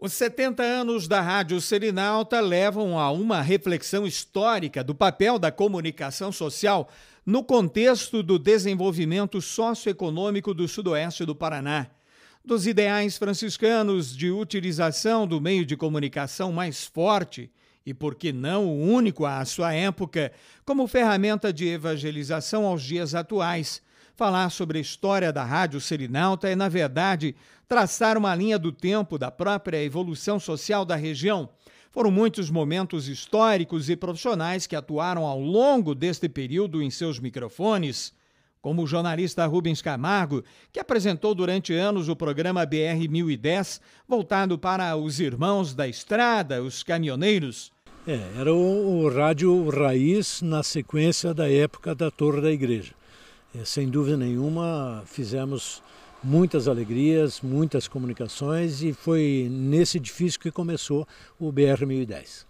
Os 70 anos da Rádio Serinalta levam a uma reflexão histórica do papel da comunicação social no contexto do desenvolvimento socioeconômico do sudoeste do Paraná, dos ideais franciscanos de utilização do meio de comunicação mais forte e, por que não, o único à sua época, como ferramenta de evangelização aos dias atuais Falar sobre a história da Rádio Serinalta é, na verdade, traçar uma linha do tempo da própria evolução social da região. Foram muitos momentos históricos e profissionais que atuaram ao longo deste período em seus microfones, como o jornalista Rubens Camargo, que apresentou durante anos o programa BR 1010, voltado para os irmãos da estrada, os caminhoneiros. É, era o, o rádio raiz na sequência da época da Torre da Igreja. Eh, sem dúvida nenhuma, fizemos muitas alegrias, muitas comunicações e foi nesse edifício que começou o BR-1010.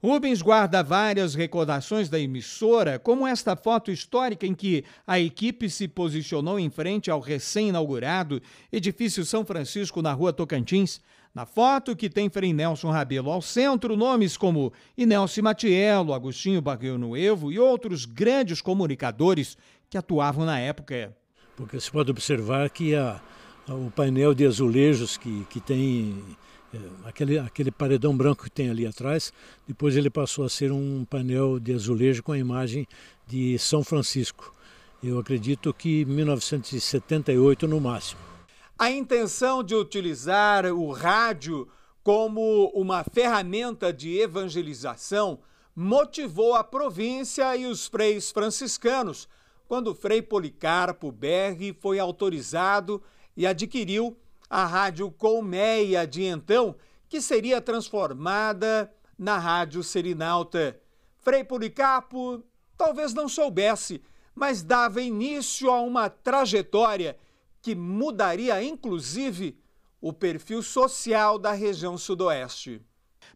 Rubens guarda várias recordações da emissora, como esta foto histórica em que a equipe se posicionou em frente ao recém-inaugurado edifício São Francisco na rua Tocantins. Na foto que tem Frei Nelson Rabelo ao centro, nomes como Inelcio Matiello, Agostinho Barril Nuevo e outros grandes comunicadores que atuavam na época. Porque se pode observar que a, a, o painel de azulejos que, que tem é, aquele, aquele paredão branco que tem ali atrás, depois ele passou a ser um painel de azulejo com a imagem de São Francisco. Eu acredito que 1978 no máximo. A intenção de utilizar o rádio como uma ferramenta de evangelização motivou a província e os freis franciscanos quando Frei Policarpo Berg foi autorizado e adquiriu a Rádio Colmeia de então, que seria transformada na Rádio Serinalta. Frei Policarpo talvez não soubesse, mas dava início a uma trajetória que mudaria inclusive o perfil social da região Sudoeste.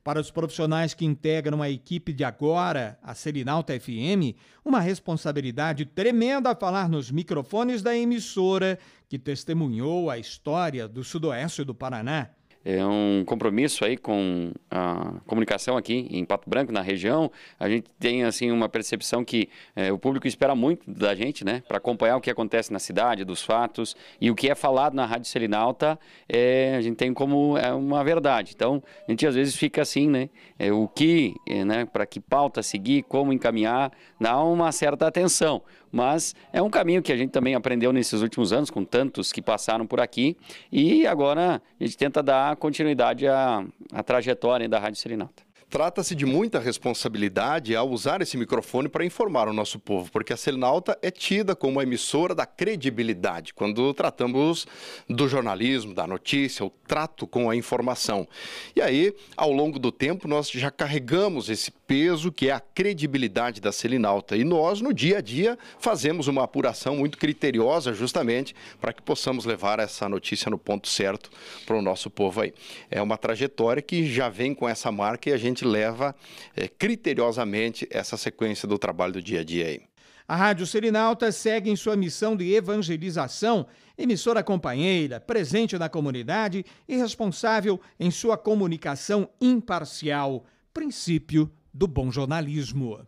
Para os profissionais que integram a equipe de agora, a Serinalta FM, uma responsabilidade tremenda falar nos microfones da emissora que testemunhou a história do sudoeste do Paraná é um compromisso aí com a comunicação aqui em Pato Branco, na região. A gente tem assim uma percepção que é, o público espera muito da gente, né, para acompanhar o que acontece na cidade, dos fatos e o que é falado na Rádio Selinalta, é, a gente tem como é uma verdade. Então, a gente às vezes fica assim, né, é, o que, é, né, para que pauta seguir, como encaminhar, dá uma certa atenção mas é um caminho que a gente também aprendeu nesses últimos anos com tantos que passaram por aqui e agora a gente tenta dar continuidade à, à trajetória da Rádio Serenata. Trata-se de muita responsabilidade ao usar esse microfone para informar o nosso povo, porque a Selinalta é tida como a emissora da credibilidade quando tratamos do jornalismo, da notícia, o trato com a informação. E aí, ao longo do tempo, nós já carregamos esse peso que é a credibilidade da Selinalta. E nós, no dia a dia, fazemos uma apuração muito criteriosa, justamente para que possamos levar essa notícia no ponto certo para o nosso povo aí. É uma trajetória que já vem com essa marca e a gente leva é, criteriosamente essa sequência do trabalho do dia a dia aí. A Rádio Serinalta segue em sua missão de evangelização, emissora companheira, presente na comunidade e responsável em sua comunicação imparcial, princípio do bom jornalismo.